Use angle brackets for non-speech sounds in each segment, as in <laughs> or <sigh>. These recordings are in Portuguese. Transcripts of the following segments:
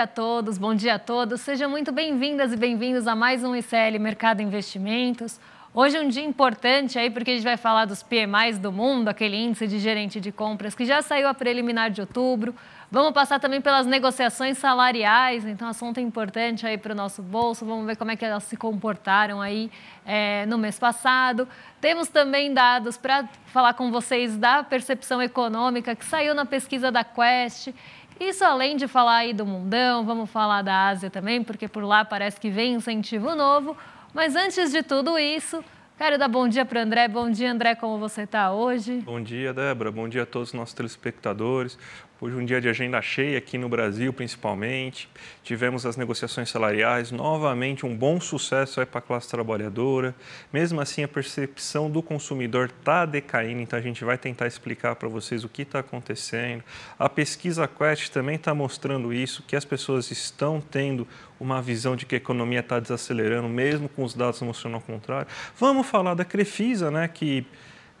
dia a todos, bom dia a todos. Sejam muito bem-vindas e bem-vindos a mais um ICL Mercado Investimentos. Hoje é um dia importante aí porque a gente vai falar dos PMIs do mundo, aquele índice de gerente de compras que já saiu a preliminar de outubro. Vamos passar também pelas negociações salariais, então assunto importante aí para o nosso bolso. Vamos ver como é que elas se comportaram aí é, no mês passado. Temos também dados para falar com vocês da percepção econômica que saiu na pesquisa da Quest isso além de falar aí do mundão, vamos falar da Ásia também, porque por lá parece que vem incentivo novo. Mas antes de tudo isso, Quero dar bom dia para André. Bom dia, André, como você está hoje? Bom dia, Débora. Bom dia a todos os nossos telespectadores. Hoje é um dia de agenda cheia aqui no Brasil, principalmente. Tivemos as negociações salariais, novamente um bom sucesso aí para a classe trabalhadora. Mesmo assim, a percepção do consumidor está decaindo, então a gente vai tentar explicar para vocês o que está acontecendo. A pesquisa Quest também está mostrando isso, que as pessoas estão tendo uma visão de que a economia está desacelerando, mesmo com os dados mostrando ao contrário. Vamos falar da Crefisa, né, que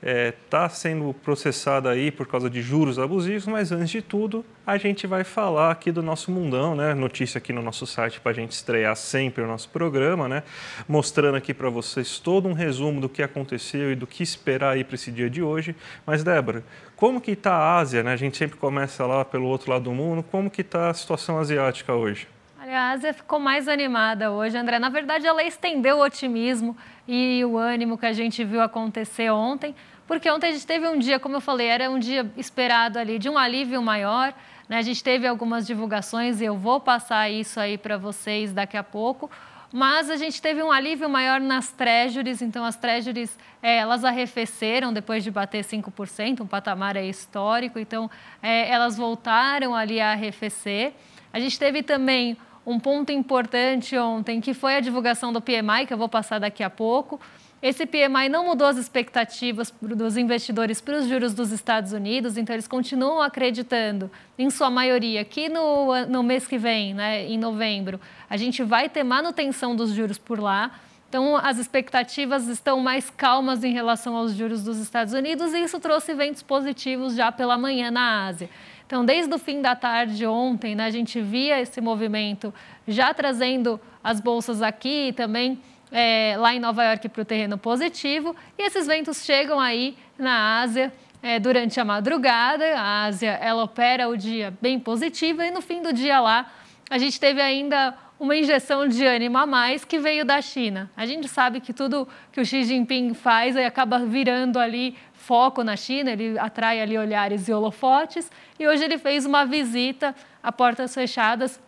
está é, tá sendo processada aí por causa de juros abusivos, mas antes de tudo, a gente vai falar aqui do nosso mundão, né? Notícia aqui no nosso site para a gente estrear sempre o nosso programa, né? Mostrando aqui para vocês todo um resumo do que aconteceu e do que esperar aí para esse dia de hoje. Mas, Débora, como que está a Ásia, né? A gente sempre começa lá pelo outro lado do mundo. Como que está a situação asiática hoje? Olha, a Ásia ficou mais animada hoje, André. Na verdade, ela estendeu o otimismo e o ânimo que a gente viu acontecer ontem, porque ontem a gente teve um dia, como eu falei, era um dia esperado ali de um alívio maior. Né? A gente teve algumas divulgações e eu vou passar isso aí para vocês daqui a pouco. Mas a gente teve um alívio maior nas treasuries, então as treasuries é, elas arrefeceram depois de bater 5%, um patamar é histórico, então é, elas voltaram ali a arrefecer. A gente teve também um ponto importante ontem, que foi a divulgação do PMI, que eu vou passar daqui a pouco. Esse PMI não mudou as expectativas dos investidores para os juros dos Estados Unidos, então eles continuam acreditando, em sua maioria, que no, no mês que vem, né, em novembro, a gente vai ter manutenção dos juros por lá. Então, as expectativas estão mais calmas em relação aos juros dos Estados Unidos e isso trouxe ventos positivos já pela manhã na Ásia. Então, desde o fim da tarde ontem, né, a gente via esse movimento já trazendo as bolsas aqui e também é, lá em Nova York para o terreno positivo. E esses ventos chegam aí na Ásia é, durante a madrugada. A Ásia ela opera o dia bem positivo e no fim do dia lá a gente teve ainda uma injeção de ânimo a mais que veio da China. A gente sabe que tudo que o Xi Jinping faz aí acaba virando ali foco na China, ele atrai ali olhares e holofotes, e hoje ele fez uma visita a portas fechadas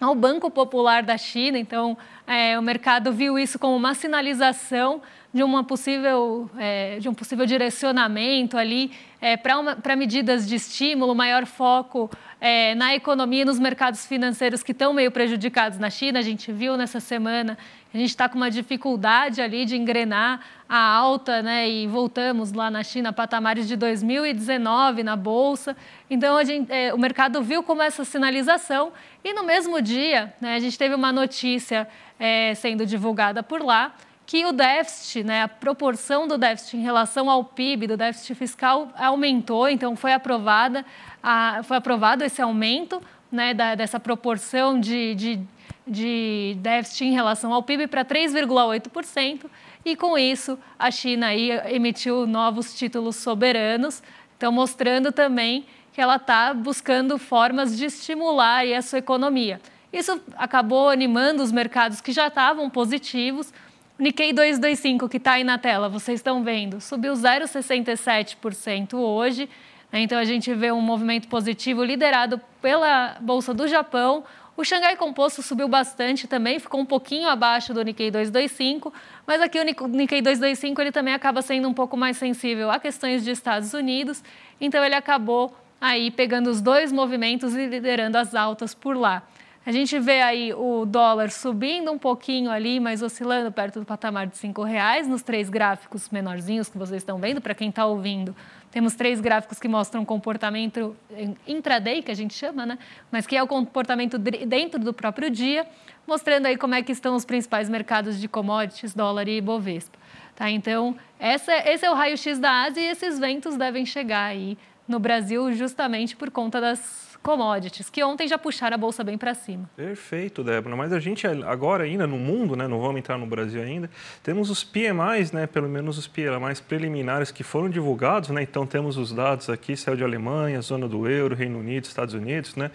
ao Banco Popular da China. Então, é, o mercado viu isso como uma sinalização de, uma possível, é, de um possível direcionamento ali é, para medidas de estímulo, maior foco é, na economia e nos mercados financeiros que estão meio prejudicados na China. A gente viu nessa semana a gente está com uma dificuldade ali de engrenar a alta, né? E voltamos lá na China, patamares de 2019 na bolsa. Então, a gente, é, o mercado viu como essa sinalização. E no mesmo dia, né, a gente teve uma notícia é, sendo divulgada por lá que o déficit, né, a proporção do déficit em relação ao PIB, do déficit fiscal, aumentou. Então, foi aprovada, a, foi aprovado esse aumento né, da, dessa proporção de, de de déficit em relação ao PIB para 3,8%. E com isso, a China aí emitiu novos títulos soberanos, então mostrando também que ela está buscando formas de estimular aí, a sua economia. Isso acabou animando os mercados que já estavam positivos. Nikkei 225, que está aí na tela, vocês estão vendo, subiu 0,67% hoje. Né? Então, a gente vê um movimento positivo liderado pela Bolsa do Japão, o Xangai Composto subiu bastante também, ficou um pouquinho abaixo do Nikkei 225, mas aqui o Nikkei 225 ele também acaba sendo um pouco mais sensível a questões de Estados Unidos, então ele acabou aí pegando os dois movimentos e liderando as altas por lá. A gente vê aí o dólar subindo um pouquinho ali, mas oscilando perto do patamar de R$ reais nos três gráficos menorzinhos que vocês estão vendo, para quem está ouvindo. Temos três gráficos que mostram comportamento intraday, que a gente chama, né? Mas que é o comportamento dentro do próprio dia, mostrando aí como é que estão os principais mercados de commodities, dólar e Bovespa. Tá? Então, essa, esse é o raio-x da Ásia e esses ventos devem chegar aí no Brasil justamente por conta das commodities, que ontem já puxaram a bolsa bem para cima. Perfeito, Débora. Mas a gente é, agora ainda no mundo, né, não vamos entrar no Brasil ainda, temos os PMIs, né, pelo menos os PMIs preliminares que foram divulgados, né? Então temos os dados aqui, céu de Alemanha, zona do euro, Reino Unido, Estados Unidos, né?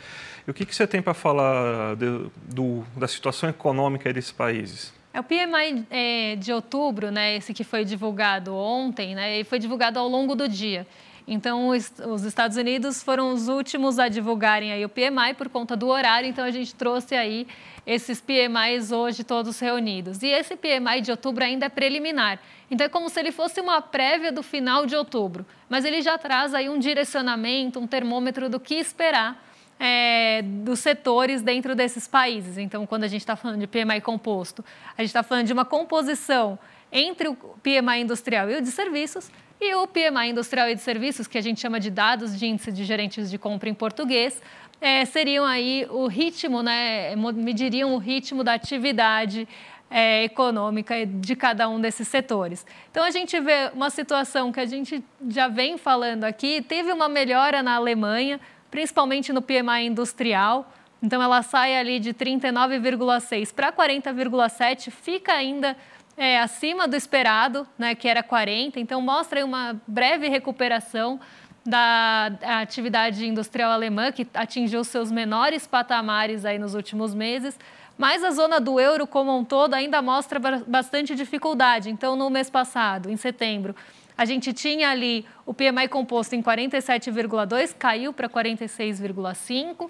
E o que, que você tem para falar de, do, da situação econômica desses países? É o PMI é, de outubro, né, esse que foi divulgado ontem, né, e foi divulgado ao longo do dia. Então, os, Estados Unidos foram os últimos a divulgarem aí o PMI por conta do horário, então a gente trouxe aí esses PMIs hoje todos reunidos. E esse PMI de outubro ainda é preliminar. Então é como se ele fosse uma prévia do final de outubro, mas ele já traz aí um direcionamento, um termômetro do que esperar é, dos setores dentro desses países. Então, quando a gente está falando de PMI composto, a gente está falando de uma composição entre o PMI industrial e o de serviços, e o PMI Industrial e de Serviços, que a gente chama de dados de índice de gerentes de compra em português, é, seriam aí o ritmo, né, mediriam o ritmo da atividade é, econômica de cada um desses setores. Então, a gente vê uma situação que a gente já vem falando aqui, teve uma melhora na Alemanha, principalmente no PMI industrial, então ela sai ali de 39,6 para 40,7, fica ainda é, acima do esperado, né, que era 40, então mostra aí uma breve recuperação da atividade industrial alemã, que atingiu seus menores patamares aí nos últimos meses, mas a zona do euro como um todo ainda mostra bastante dificuldade. Então, no mês passado, em setembro, a gente tinha ali o PMI composto em 47,2, caiu para 46,5.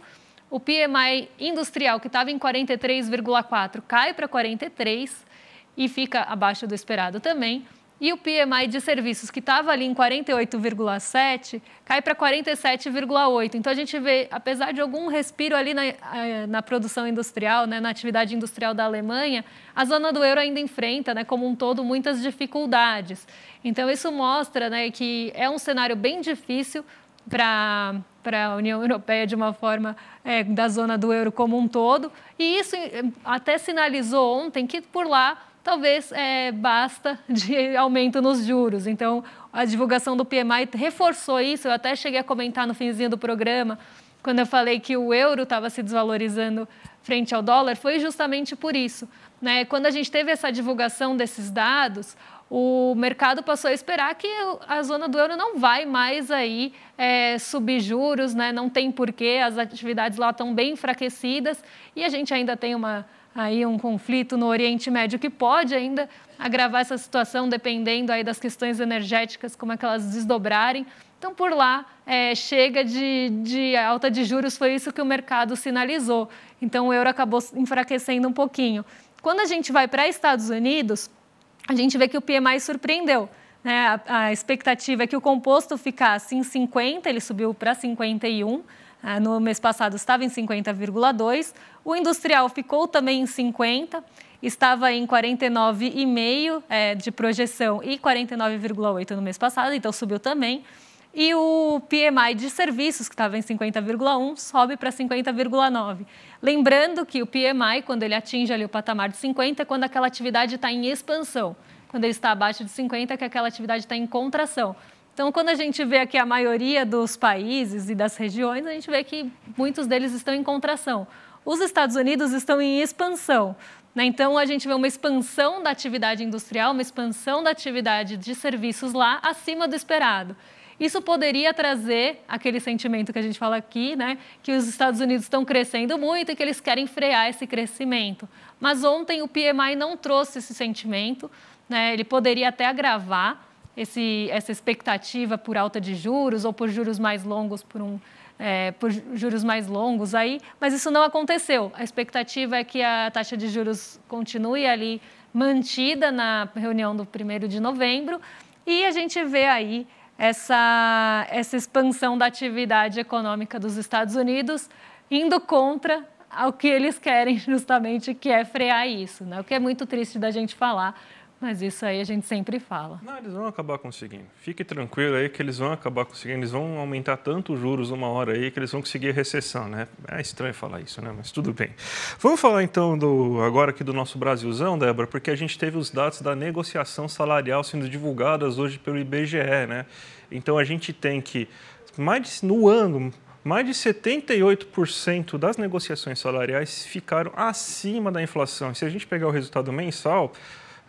O PMI industrial, que estava em 43,4, cai para 43 e fica abaixo do esperado também. E o PMI de serviços, que estava ali em 48,7, cai para 47,8. Então a gente vê, apesar de algum respiro ali na, eh, na produção industrial, né, na atividade industrial da Alemanha, a zona do euro ainda enfrenta, né, como um todo, muitas dificuldades. Então isso mostra né, que é um cenário bem difícil para a União Europeia de uma forma é, da zona do euro como um todo. E isso eh, até sinalizou ontem que por lá talvez é, basta <laughs> de aumento nos juros. Então, a divulgação do PMI reforçou isso. Eu até cheguei a comentar no finzinho do programa, quando eu falei que o euro estava se desvalorizando frente ao dólar, foi justamente por isso. Né? Quando a gente teve essa divulgação desses dados, o mercado passou a esperar que a zona do euro não vai mais aí é, subir juros, né? não tem porquê, as atividades lá estão bem enfraquecidas e a gente ainda tem uma aí um conflito no Oriente Médio que pode ainda agravar essa situação, dependendo aí das questões energéticas, como é que elas desdobrarem. Então, por lá, é, chega de, de, alta de juros, foi isso que o mercado sinalizou. Então, o euro acabou enfraquecendo um pouquinho. Quando a gente vai para Estados Unidos, a gente vê que o PMI surpreendeu. Né? A, a expectativa é que o composto ficasse em 50, ele subiu para 51 ah, no mês passado estava em 50,2%, o industrial ficou também em 50%, estava em 49,5% é, de projeção e 49,8% no mês passado, então subiu também. E o PMI de serviços, que estava em 50,1, sobe para 50,9. Lembrando que o PMI, quando ele atinge ali o patamar de 50, é quando aquela atividade está em expansão. Quando ele está abaixo de 50, é que aquela atividade está em contração. Então, quando a gente vê aqui a maioria dos países e das regiões, a gente vê que muitos deles estão em contração. Os Estados Unidos estão em expansão. Né? Então, a gente vê uma expansão da atividade industrial, uma expansão da atividade de serviços lá acima do esperado. Isso poderia trazer aquele sentimento que a gente fala aqui, né? Que os Estados Unidos estão crescendo muito e que eles querem frear esse crescimento. Mas ontem o PMI não trouxe esse sentimento, né? Ele poderia até agravar, esse, essa expectativa por alta de juros ou por juros mais longos por um é, por juros mais longos aí, mas isso não aconteceu. A expectativa é que a taxa de juros continue ali mantida na reunião do primeiro de novembro e a gente vê aí essa, essa expansão da atividade econômica dos Estados Unidos indo contra ao que eles querem <laughs> justamente, que é frear isso, né? o que é muito triste da gente falar, mas isso aí a gente sempre fala. Não, eles vão acabar conseguindo. Fique tranquilo aí que eles vão acabar conseguindo. Eles vão aumentar tanto os juros uma hora aí que eles vão conseguir a recessão, né? É estranho falar isso, né? Mas tudo bem. Vamos falar então do agora aqui do nosso Brasilzão, Débora, porque a gente teve os dados da negociação salarial sendo divulgadas hoje pelo IBGE, né? Então a gente tem que mais de, no ano mais de 78% das negociações salariais ficaram acima da inflação. Se a gente pegar o resultado mensal,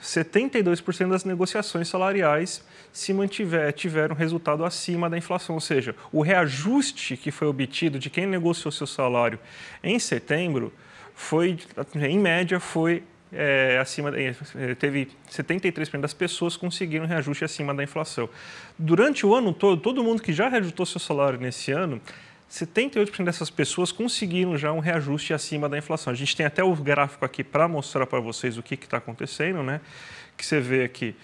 72% das negociações salariais se mantiver, tiveram resultado acima da inflação, ou seja, o reajuste que foi obtido de quem negociou seu salário em setembro foi, em média, foi é, acima é, teve 73% das pessoas conseguiram reajuste acima da inflação. Durante o ano todo, todo mundo que já reajustou seu salário nesse ano 78% dessas pessoas conseguiram já um reajuste acima da inflação. A gente tem até o gráfico aqui para mostrar para vocês o que está acontecendo, né? Que você vê aqui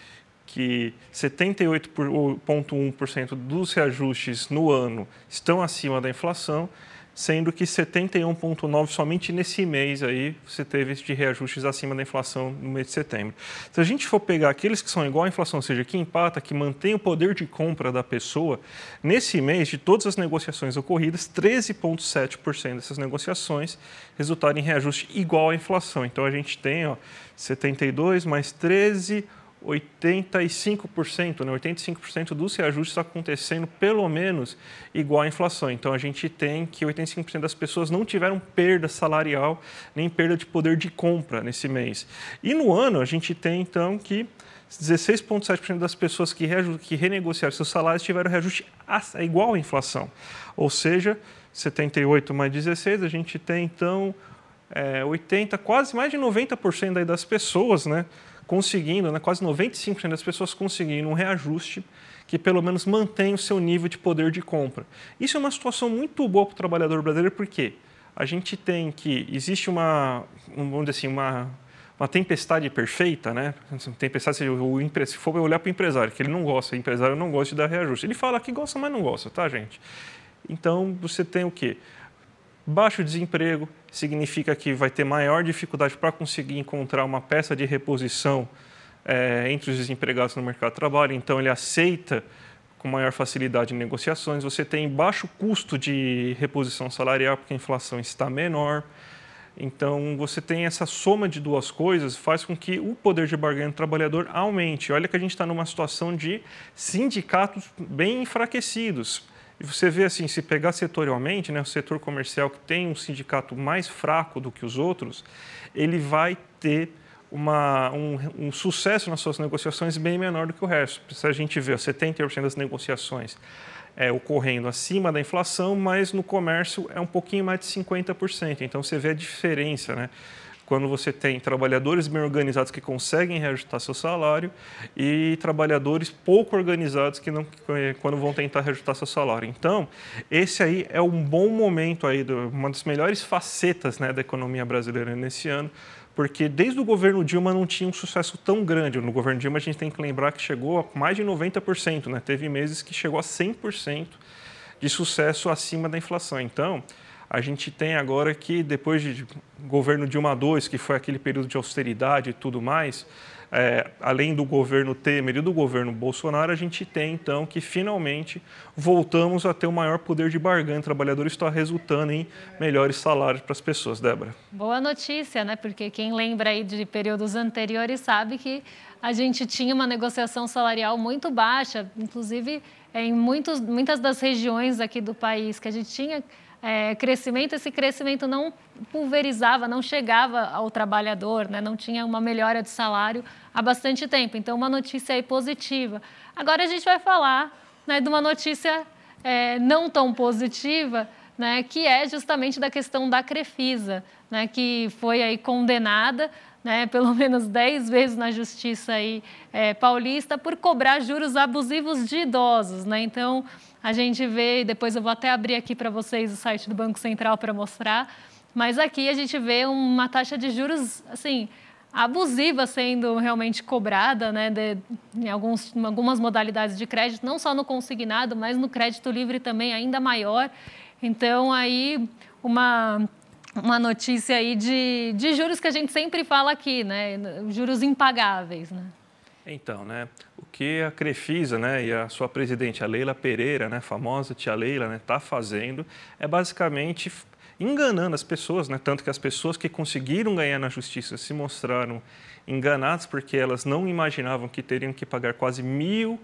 que 78,1% dos reajustes no ano estão acima da inflação sendo que 71,9% somente nesse mês aí você teve de reajustes acima da inflação no mês de setembro. Se a gente for pegar aqueles que são igual à inflação, ou seja, que empata, que mantém o poder de compra da pessoa, nesse mês, de todas as negociações ocorridas, 13,7% dessas negociações resultaram em reajuste igual à inflação. Então a gente tem ó, 72 mais 13%. 85%, né? 85% dos reajustes acontecendo pelo menos igual à inflação. Então a gente tem que 85% das pessoas não tiveram perda salarial nem perda de poder de compra nesse mês. E no ano a gente tem então que 16,7% das pessoas que, que renegociaram seus salários tiveram reajuste igual à inflação. Ou seja, 78 mais 16, a gente tem então é, 80, quase mais de 90% das pessoas, né? conseguindo, né, quase 95% das pessoas conseguindo um reajuste que pelo menos mantém o seu nível de poder de compra. Isso é uma situação muito boa para o trabalhador brasileiro, porque a gente tem que existe uma, vamos dizer assim, uma uma tempestade perfeita, né? Tempestade, se, o, se for olhar para o empresário, que ele não gosta, o empresário não gosta de dar reajuste. Ele fala que gosta, mas não gosta, tá, gente? Então, você tem o quê? Baixo desemprego significa que vai ter maior dificuldade para conseguir encontrar uma peça de reposição é, entre os desempregados no mercado de trabalho, então ele aceita com maior facilidade negociações. Você tem baixo custo de reposição salarial, porque a inflação está menor. Então, você tem essa soma de duas coisas, faz com que o poder de barganha do trabalhador aumente. Olha que a gente está numa situação de sindicatos bem enfraquecidos. E você vê assim, se pegar setorialmente, né, o setor comercial que tem um sindicato mais fraco do que os outros, ele vai ter uma, um, um, sucesso nas suas negociações bem menor do que o resto. Se a gente vê, 70% das negociações é, ocorrendo acima da inflação, mas no comércio é um pouquinho mais de 50%. Então você vê a diferença, né? quando você tem trabalhadores bem organizados que conseguem reajustar seu salário e trabalhadores pouco organizados que não eh, quando vão tentar reajustar seu salário. Então, esse aí é um bom momento aí, uma das melhores facetas né, da economia brasileira nesse ano, porque desde o governo Dilma não tinha um sucesso tão grande. No governo Dilma a gente tem que lembrar que chegou a mais de 90%, né? teve meses que chegou a 100% de sucesso acima da inflação. Então, a gente tem agora que, depois de governo Dilma II, que foi aquele período de austeridade e tudo mais, é, além do governo Temer e do governo Bolsonaro, a gente tem então que finalmente voltamos a ter o maior poder de barganha. trabalhador. Isso está resultando em melhores salários para as pessoas, Débora. Boa notícia, né? Porque quem lembra aí de períodos anteriores sabe que a gente tinha uma negociação salarial muito baixa, inclusive em muitos, muitas das regiões aqui do país que a gente tinha é, crescimento, esse crescimento não pulverizava, não chegava ao trabalhador, né? não tinha uma melhora de salário há bastante tempo. Então, uma notícia aí positiva. Agora a gente vai falar né, de uma notícia é, não tão positiva, né, que é justamente da questão da Crefisa, né, que foi aí condenada né, <laughs> pelo menos 10 vezes na justiça aí, é, paulista por cobrar juros abusivos de idosos. Né? Então, a gente vê, depois eu vou até abrir aqui para vocês o site do Banco Central para mostrar, mas aqui a gente vê uma taxa de juros, assim, abusiva sendo realmente cobrada né, de, em, alguns, em algumas modalidades de crédito, não só no consignado, mas no crédito livre também ainda maior. Então, aí, uma uma notícia aí de, de juros que a gente sempre fala aqui, né? Juros impagáveis, né? Então, né? O que a Crefisa, né, e a sua presidente, a Leila Pereira, né, famosa tia Leila, né, tá fazendo é basicamente enganando as pessoas, né? Tanto que as pessoas que conseguiram ganhar na justiça se mostraram enganadas porque elas não imaginavam que teriam que pagar quase mil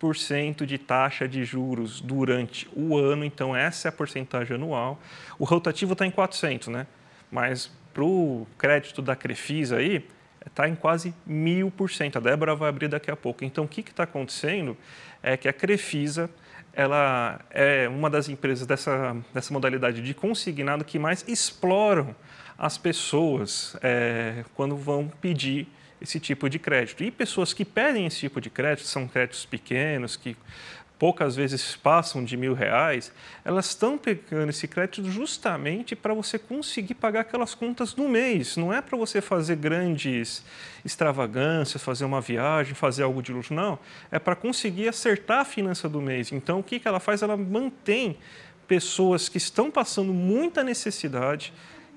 0,5% de taxa de juros durante o ano, então essa é a porcentagem anual. O rotativo está em 400, né? Mas para o crédito da Crefisa aí, está em quase 1.000%. A Débora vai abrir daqui a pouco. Então, o que está acontecendo é que a Crefisa ela é uma das empresas dessa, dessa modalidade de consignado que mais exploram as pessoas é, quando vão pedir esse tipo de crédito. E pessoas que pedem esse tipo de crédito, são créditos pequenos, que poucas vezes passam de mil reais, elas estão pegando esse crédito justamente para você conseguir pagar aquelas contas no mês. Não é para você fazer grandes extravagâncias, fazer uma viagem, fazer algo de luxo, não. É para conseguir acertar a finança do mês. Então, o que, que ela faz? Ela mantém pessoas que estão passando muita necessidade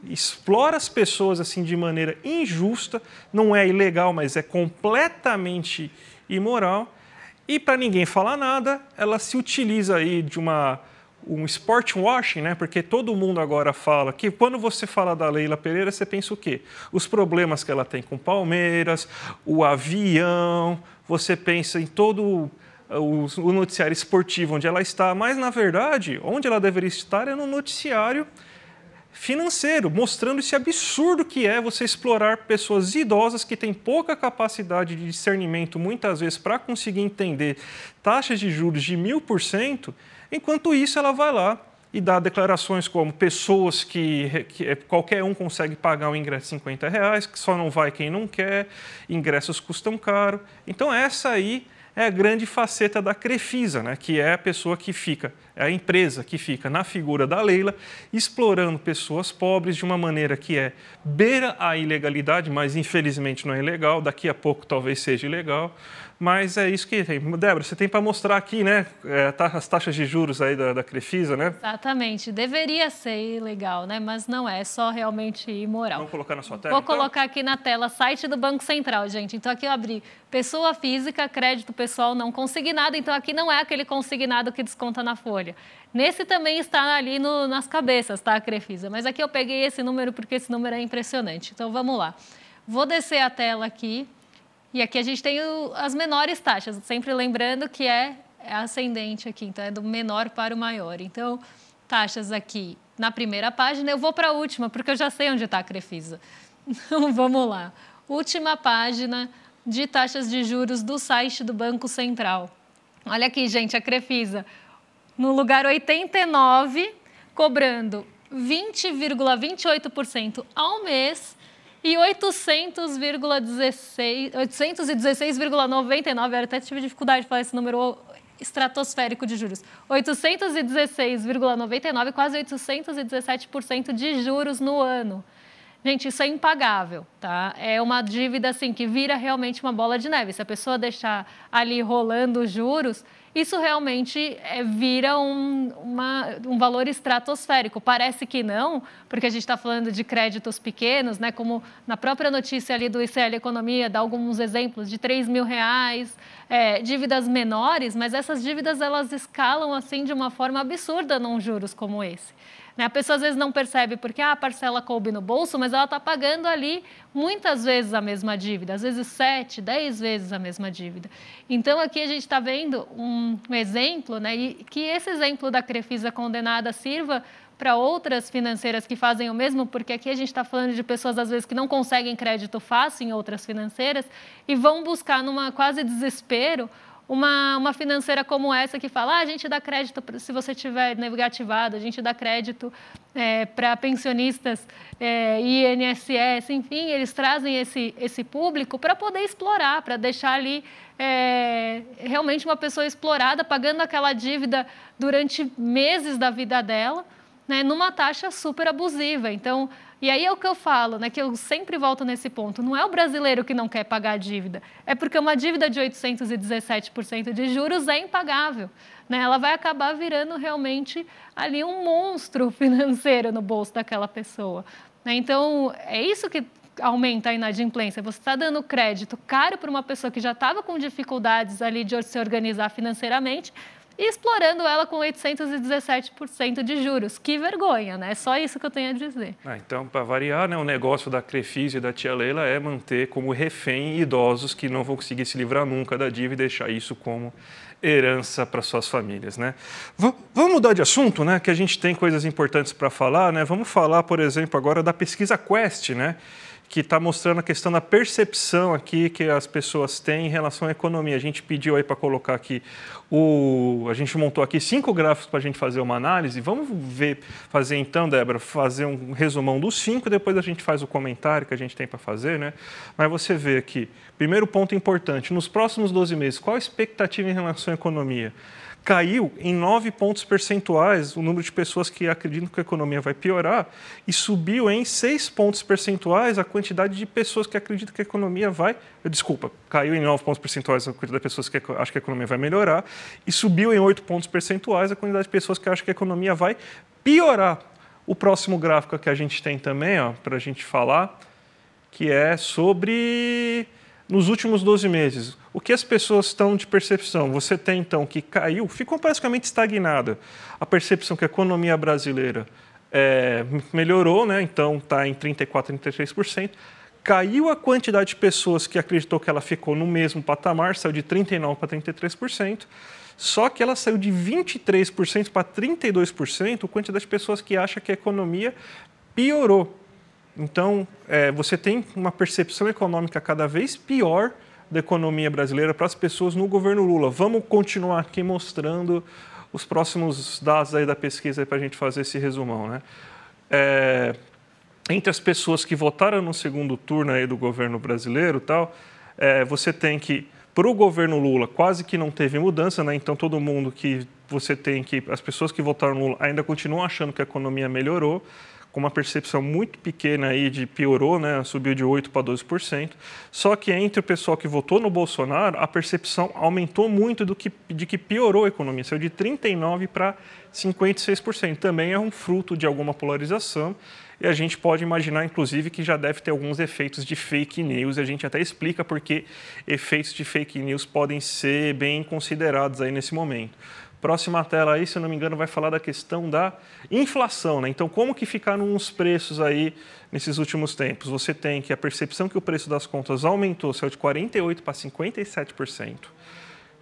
explora as pessoas assim de maneira injusta, não é ilegal, mas é completamente imoral. E para ninguém falar nada, ela se utiliza aí de uma um sport washing, né? Porque todo mundo agora fala que quando você fala da Leila Pereira, você pensa o quê? Os problemas que ela tem com Palmeiras, o avião, você pensa em todo o noticiário esportivo onde ela está, mas na verdade, onde ela deveria estar é no noticiário financeiro, mostrando esse absurdo que é você explorar pessoas idosas que têm pouca capacidade de discernimento, muitas vezes, para conseguir entender taxas de juros de mil por cento, enquanto isso ela vai lá e dá declarações como pessoas que, que, é, qualquer um consegue pagar o ingresso de 50 reais, que só não vai quem não quer, ingressos custam caro. Então essa aí é a grande faceta da Crefisa, né? que é a pessoa que fica, é a empresa que fica na figura da Leila, explorando pessoas pobres de uma maneira que é beira a ilegalidade, mas infelizmente não é ilegal, daqui a pouco talvez seja ilegal, mas é isso que tem. Débora, você tem para mostrar aqui, né? É, as taxas de juros aí da, da Crefisa, né? Exatamente. Deveria ser legal, né? Mas não é, é só realmente imoral. Vamos colocar na sua tela? Vou então? colocar aqui na tela, site do Banco Central, gente. Então aqui eu abri pessoa física, crédito pessoal não consignado. Então aqui não é aquele consignado que desconta na folha. Nesse também está ali no, nas cabeças, tá, Crefisa? Mas aqui eu peguei esse número porque esse número é impressionante. Então vamos lá. Vou descer a tela aqui e aqui a gente tem o, as menores taxas, sempre lembrando que é, é ascendente aqui, então é do menor para o maior. Então, taxas aqui na primeira página, eu vou para a última, porque eu já sei onde está a Crefisa. Então, <laughs> vamos lá. Última página de taxas de juros do site do Banco Central. Olha aqui, gente, a Crefisa no lugar 89, cobrando 20,28% ao mês e 816,99. eu até tive dificuldade de falar esse número estratosférico de juros. 816,99, quase 817% de juros no ano. Gente, isso é impagável, tá? É uma dívida assim que vira realmente uma bola de neve. Se a pessoa deixar ali rolando os juros, isso realmente é, vira um, uma, um valor estratosférico. Parece que não, porque a gente está falando de créditos pequenos, né? como na própria notícia ali do ICL Economia, dá alguns exemplos de 3 mil reais, é, dívidas menores, mas essas dívidas elas escalam assim de uma forma absurda num juros como esse. Né? A pessoa às vezes não percebe porque ah, a parcela coube no bolso, mas ela está pagando ali muitas vezes a mesma dívida, às vezes sete, dez vezes a mesma dívida. Então aqui a gente está vendo um, um exemplo, né, e que esse exemplo da Crefisa condenada sirva para outras financeiras que fazem o mesmo, porque aqui a gente está falando de pessoas às vezes que não conseguem crédito fácil em outras financeiras e vão buscar numa quase desespero uma, uma financeira como essa que fala, ah, a gente dá crédito se você tiver negativado, a gente dá crédito é, para pensionistas, é, INSS, enfim, eles trazem esse, esse público para poder explorar, para deixar ali é, realmente uma pessoa explorada, pagando aquela dívida durante meses da vida dela, né, numa taxa super abusiva. Então, e aí é o que eu falo, né, que eu sempre volto nesse ponto. Não é o brasileiro que não quer pagar a dívida, é porque uma dívida de 817% de juros é impagável. Né? Ela vai acabar virando realmente ali um monstro <laughs> financeiro no bolso daquela pessoa. Né? Então, é isso que aumenta a inadimplência. Você está dando crédito caro para uma pessoa que já estava com dificuldades ali de se organizar financeiramente, e explorando ela com 817% de juros. Que vergonha, né? É só isso que eu tenho a dizer. Ah, então, para variar, né, o negócio da Crefisa e da Tia Leila é manter como refém idosos que não vão conseguir se livrar nunca da dívida e deixar isso como herança para suas famílias, né? V vamos mudar de assunto, né? Que a gente tem coisas importantes para falar, né? Vamos falar, por exemplo, agora da pesquisa Quest, né? que está mostrando a questão da percepção aqui que as pessoas têm em relação à economia. A gente pediu aí para colocar aqui o, a gente montou aqui cinco gráficos para a gente fazer uma análise. Vamos ver, fazer então, Débora, fazer um resumão dos cinco, depois a gente faz o comentário que a gente tem para fazer, né? Mas você vê aqui, primeiro ponto importante, nos próximos 12 meses, qual a expectativa em relação à economia? caiu em 9 pontos percentuais o número de pessoas que acreditam que a economia vai piorar e subiu em 6 pontos percentuais a quantidade de pessoas que acreditam que a economia vai. Desculpa, caiu em 9 pontos percentuais a quantidade de pessoas que acham que a economia vai melhorar e subiu em 8 pontos percentuais a quantidade de pessoas que acham que a economia vai piorar. O próximo gráfico que a gente tem também, para a gente falar, que é sobre nos últimos 12 meses, o que as pessoas estão de percepção? Você tem, então, que caiu, ficou praticamente estagnada a percepção que a economia brasileira é, melhorou, né? então está em 34%, 33%. Caiu a quantidade de pessoas que acreditou que ela ficou no mesmo patamar, saiu de 39% para 33%, só que ela saiu de 23% para 32%, a quantidade de pessoas que acha que a economia piorou. Então, é, você tem uma percepção econômica cada vez pior da economia brasileira para as pessoas no governo Lula. Vamos continuar aqui mostrando os próximos dados aí da pesquisa para a gente fazer esse resumão. Né? É, entre as pessoas que votaram no segundo turno aí do governo brasileiro tal, é, você tem que, para o governo Lula, quase que não teve mudança, né? então todo mundo que você tem que, as pessoas que votaram no Lula ainda continuam achando que a economia melhorou com uma percepção muito pequena aí de piorou, né, subiu de 8% para 12%. Só que entre o pessoal que votou no Bolsonaro, a percepção aumentou muito do que, de que piorou a economia, saiu de 39% para 56%. Também é um fruto de alguma polarização e a gente pode imaginar, inclusive, que já deve ter alguns efeitos de fake news. A gente até explica porque efeitos de fake news podem ser bem considerados aí nesse momento. Próxima tela aí, se eu não me engano, vai falar da questão da inflação, né? Então, como que ficaram os preços aí nesses últimos tempos? Você tem que a percepção que o preço das contas aumentou, saiu de 48 para 57%,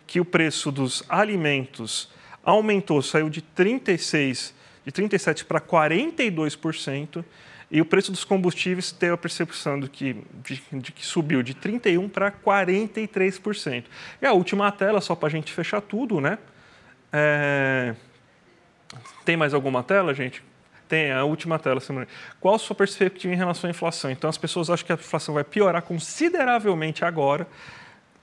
que o preço dos alimentos aumentou, saiu de 36, de 37 para 42%, e o preço dos combustíveis teve a percepção de que, de, de que subiu de 31 para 43%. E a última tela, só para a gente fechar tudo, né? É... Tem mais alguma tela, gente? Tem, é a última tela, Simone. Qual a sua perspectiva em relação à inflação? Então, as pessoas acham que a inflação vai piorar consideravelmente agora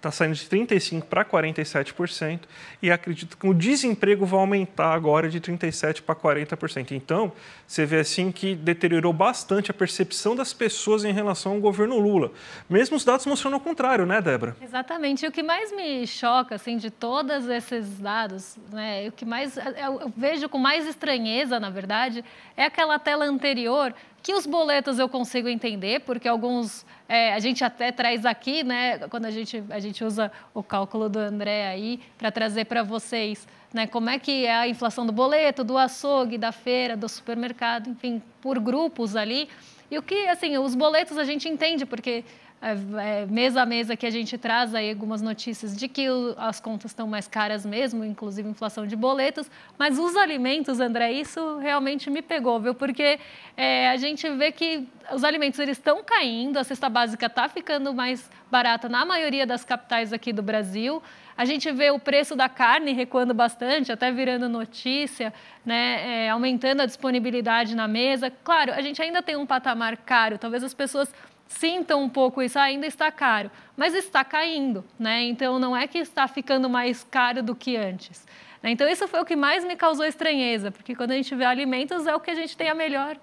está saindo de 35% para 47%, e acredito que o desemprego vai aumentar agora de 37% para 40%. Então, você vê assim que deteriorou bastante a percepção das pessoas em relação ao governo Lula. Mesmo os dados mostram o contrário, né, Débora? Exatamente. E o que mais me choca, assim, de todos esses dados, né, o que mais eu vejo com mais estranheza, na verdade, é aquela tela anterior que os boletos eu consigo entender, porque alguns é, a gente até traz aqui, né, quando a gente, a gente usa o cálculo do André aí para trazer para vocês né, como é que é a inflação do boleto, do açougue, da feira, do supermercado, enfim, por grupos ali. E o que, assim, os boletos a gente entende, porque é, é mês a mês que a gente traz aí algumas notícias de que o, as contas estão mais caras mesmo, inclusive inflação de boletos, mas os alimentos, André, isso realmente me pegou, viu? Porque é, a gente vê que os alimentos eles estão caindo, a cesta básica está ficando mais barata na maioria das capitais aqui do Brasil. A gente vê o preço da carne recuando bastante, até virando notícia, né? É, aumentando a disponibilidade na mesa. Claro, a gente ainda tem um patamar caro, talvez as pessoas sintam um pouco isso, ah, ainda está caro, mas está caindo, né? Então não é que está ficando mais caro do que antes. Né? Então isso foi o que mais me causou estranheza, porque quando a gente vê alimentos é o que a gente tem a melhor,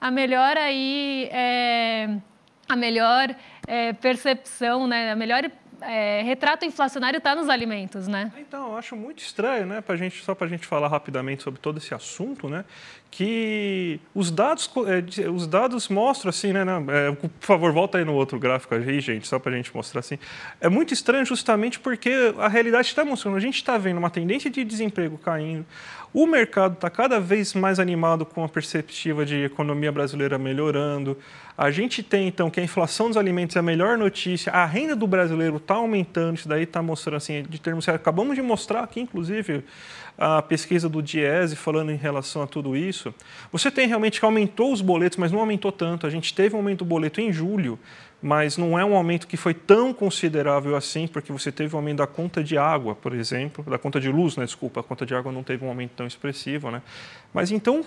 a melhor aí, é, a melhor é, percepção, né? A melhor é, retrato inflacionário está nos alimentos, né? Então, eu acho muito estranho, né, pra gente, só para a gente falar rapidamente sobre todo esse assunto, né, que os dados, é, os dados mostram assim, né, né é, por favor, volta aí no outro gráfico aí, gente, só para a gente mostrar assim. É muito estranho justamente porque a realidade está mostrando, a gente está vendo uma tendência de desemprego caindo, o mercado está cada vez mais animado com a perspectiva de economia brasileira melhorando. A gente tem, então, que a inflação dos alimentos é a melhor notícia. A renda do brasileiro está aumentando. Isso daí está mostrando, assim, de termos que acabamos de mostrar aqui, inclusive, a pesquisa do Diese falando em relação a tudo isso, você tem realmente que aumentou os boletos, mas não aumentou tanto. A gente teve um aumento do boleto em julho, mas não é um aumento que foi tão considerável assim, porque você teve um aumento da conta de água, por exemplo, da conta de luz, né? Desculpa, a conta de água não teve um aumento tão expressivo, né? Mas então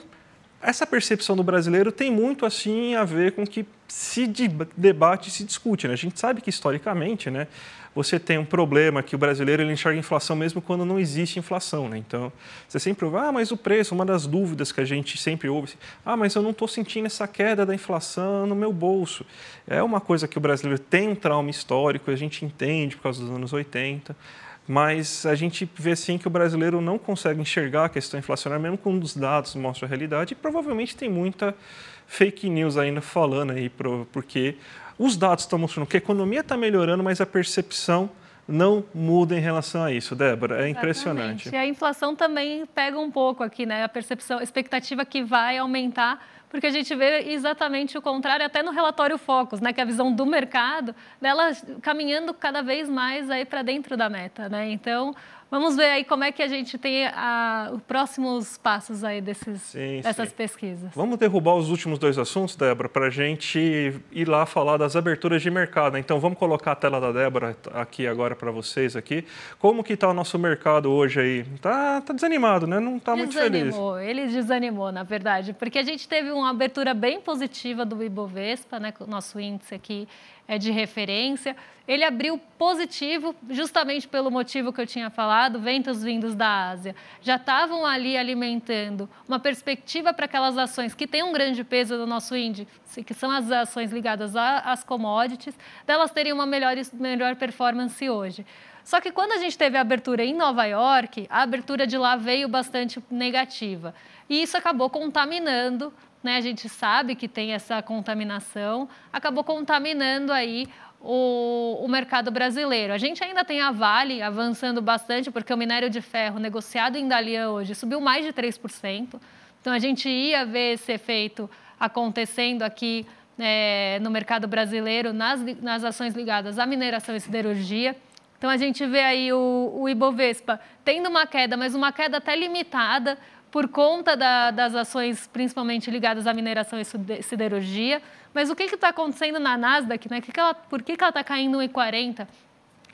essa percepção do brasileiro tem muito assim a ver com que se debate, se discute. Né? A gente sabe que historicamente, né, você tem um problema que o brasileiro ele enxerga inflação mesmo quando não existe inflação. Né? Então, você sempre ouve, ah, mas o preço, uma das dúvidas que a gente sempre ouve, assim, ah, mas eu não estou sentindo essa queda da inflação no meu bolso. É uma coisa que o brasileiro tem um trauma histórico, a gente entende por causa dos anos 80 mas a gente vê sim que o brasileiro não consegue enxergar a questão inflacionária, mesmo quando os dados mostram a realidade, e provavelmente tem muita fake news ainda falando aí, porque os dados estão mostrando que a economia está melhorando, mas a percepção não muda em relação a isso, Débora. É impressionante. Exatamente. E a inflação também pega um pouco aqui, né? A percepção, a expectativa que vai aumentar porque a gente vê exatamente o contrário, até no relatório Focus, né, que é a visão do mercado, dela caminhando cada vez mais aí para dentro da meta. Né? Então, Vamos ver aí como é que a gente tem a, os próximos passos aí desses, sim, dessas sim. pesquisas. Vamos derrubar os últimos dois assuntos, Débora, para a gente ir lá falar das aberturas de mercado. Então, vamos colocar a tela da Débora aqui agora para vocês aqui. Como que está o nosso mercado hoje aí? Tá, tá desanimado, né? Não está muito feliz. Desanimou, ele desanimou, na verdade, porque a gente teve uma abertura bem positiva do Ibovespa, né? O nosso índice aqui é de referência. Ele abriu positivo, justamente pelo motivo que eu tinha falado, ventos vindos da Ásia. Já estavam ali alimentando uma perspectiva para aquelas ações que têm um grande peso no nosso índice, que são as ações ligadas às commodities, delas terem uma melhor, melhor performance hoje. Só que quando a gente teve a abertura em Nova York, a abertura de lá veio bastante negativa. E isso acabou contaminando né, a gente sabe que tem essa contaminação, acabou contaminando aí o, o, mercado brasileiro. A gente ainda tem a Vale avançando bastante, porque o minério de ferro negociado em Dalian hoje subiu mais de 3%. Então, a gente ia ver esse efeito acontecendo aqui é, no mercado brasileiro, nas, nas ações ligadas à mineração e siderurgia. Então, a gente vê aí o, o Ibovespa tendo uma queda, mas uma queda até limitada, por conta da, das ações principalmente ligadas à mineração e siderurgia. Mas o que está acontecendo na Nasdaq? Né? Que que ela, por que, que ela está caindo 1,40?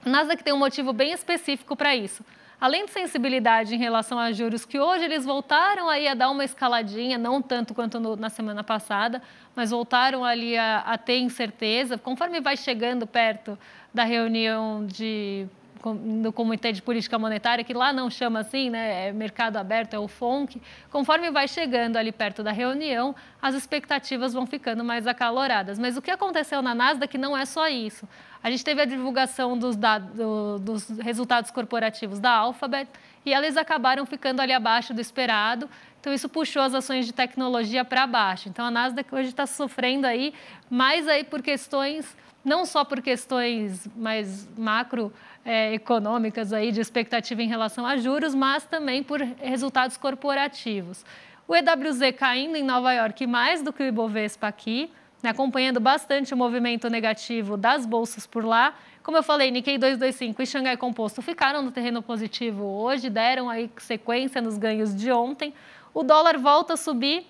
A Nasdaq tem um motivo bem específico para isso. Além de sensibilidade em relação a juros, que hoje eles voltaram aí a dar uma escaladinha, não tanto quanto no, na semana passada, mas voltaram ali a, a ter incerteza. Conforme vai chegando perto da reunião de no Comitê de Política Monetária, que lá não chama assim, né, é mercado aberto, é o FONC, conforme vai chegando ali perto da reunião, as expectativas vão ficando mais acaloradas. Mas o que aconteceu na Nasdaq não é só isso. A gente teve a divulgação dos, dados, dos resultados corporativos da Alphabet e elas acabaram ficando ali abaixo do esperado. Então, isso puxou as ações de tecnologia para baixo. Então, a Nasdaq hoje está sofrendo aí, mais aí por questões não só por questões mais macroeconômicas é, aí de expectativa em relação a juros, mas também por resultados corporativos. O EWZ caindo em Nova York mais do que o Ibovespa aqui, né, acompanhando bastante o movimento negativo das bolsas por lá. Como eu falei, Nikkei 225 e Xangai Composto ficaram no terreno positivo hoje, deram aí sequência nos ganhos de ontem. O dólar volta a subir,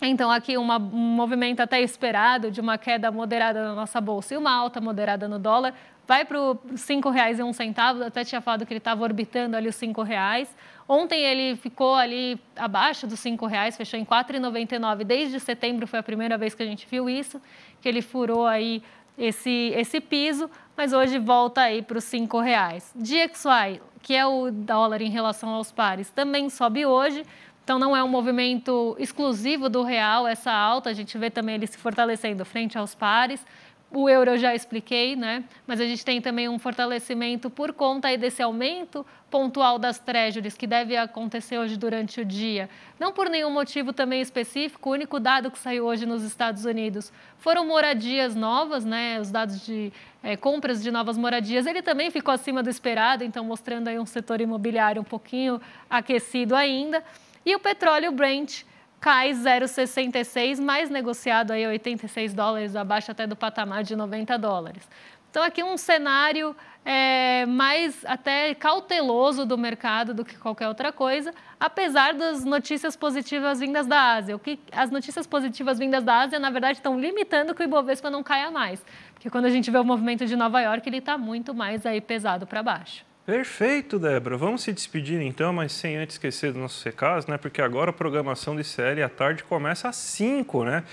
então, aqui uma, um movimento até esperado de uma queda moderada na nossa bolsa e uma alta moderada no dólar. Vai para os R$ 5,01, até tinha falado que ele estava orbitando ali os R$ 5,00. Ontem ele ficou ali abaixo dos R$ 5,00, fechou em R$ 4,99. Desde setembro foi a primeira vez que a gente viu isso, que ele furou aí esse, esse piso, mas hoje volta aí para os R$ 5,00. DXY, que é o dólar em relação aos pares, também sobe hoje. Então, não é um movimento exclusivo do real essa alta, a gente vê também ele se fortalecendo frente aos pares. O euro eu já expliquei, né? Mas a gente tem também um fortalecimento por conta aí desse aumento pontual das treasuries que deve acontecer hoje durante o dia. Não por nenhum motivo também específico, o único dado que saiu hoje nos Estados Unidos foram moradias novas, né? Os dados de é, compras de novas moradias, ele também ficou acima do esperado, então mostrando aí um setor imobiliário um pouquinho aquecido ainda. E o petróleo Brent cai 0,66, mais negociado aí 86 dólares, abaixo até do patamar de 90 dólares. Então, aqui um cenário é, mais até cauteloso do mercado do que qualquer outra coisa, apesar das notícias positivas vindas da Ásia. O que as notícias positivas vindas da Ásia, na verdade, estão limitando que o Ibovespa não caia mais, porque quando a gente vê o movimento de Nova York, ele está muito mais aí pesado para baixo. Perfeito, Débora. Vamos se despedir então, mas sem antes esquecer dos nossos recados, né? Porque agora a programação de CL à tarde começa às 5, né?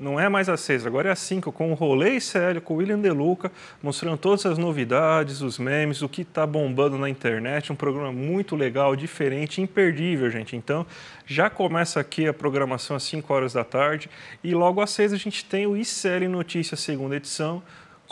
Não é mais às 6, agora é às 5, com o Rolê CL, com o William Deluca, mostrando todas as novidades, os memes, o que está bombando na internet. Um programa muito legal, diferente, imperdível, gente. Então, já começa aqui a programação às 5 horas da tarde e logo às 6 a gente tem o ICL Notícias, segunda edição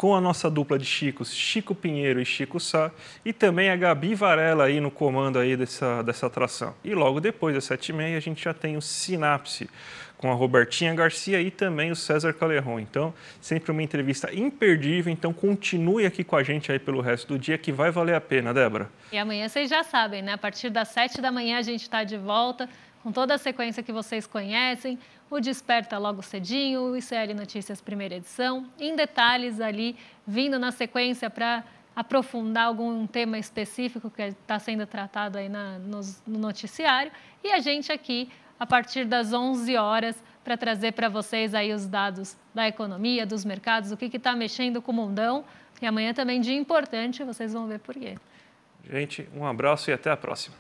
com a nossa dupla de Chicos, Chico Pinheiro e Chico Sá, e também a Gabi Varela aí no comando aí dessa, dessa atração. E logo depois, às 7h30, a gente já tem o Sinapse, com a Robertinha Garcia e também o César Calerron. Então, sempre uma entrevista imperdível. Então, continue aqui com a gente aí pelo resto do dia, que vai valer a pena, Débora. E amanhã vocês já sabem, né? A partir das 7 da manhã a gente está de volta com toda a sequência que vocês conhecem, o Desperta logo cedinho, o ICL Notícias primeira edição, em detalhes ali, vindo na sequência para aprofundar algum tema específico que está sendo tratado aí na, no, no noticiário, e a gente aqui a partir das 11 horas para trazer para vocês aí os dados da economia, dos mercados, o que está mexendo com o mundão. E amanhã também dia importante, vocês vão ver por quê. Gente, um abraço e até a próxima.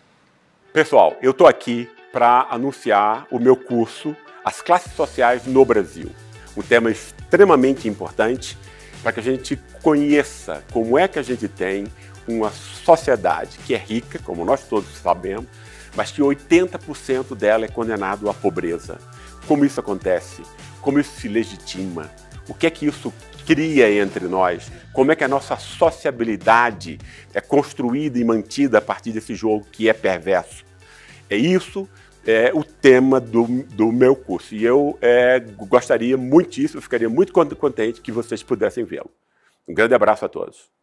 Pessoal, eu estou aqui para anunciar o meu curso As Classes Sociais no Brasil. Um tema extremamente importante para que a gente conheça como é que a gente tem uma sociedade que é rica, como nós todos sabemos, mas que 80% dela é condenado à pobreza. Como isso acontece? Como isso se legitima? O que é que isso cria entre nós, como é que a nossa sociabilidade é construída e mantida a partir desse jogo que é perverso. É isso é o tema do, do meu curso. E eu é, gostaria muitíssimo, ficaria muito contente que vocês pudessem vê-lo. Um grande abraço a todos.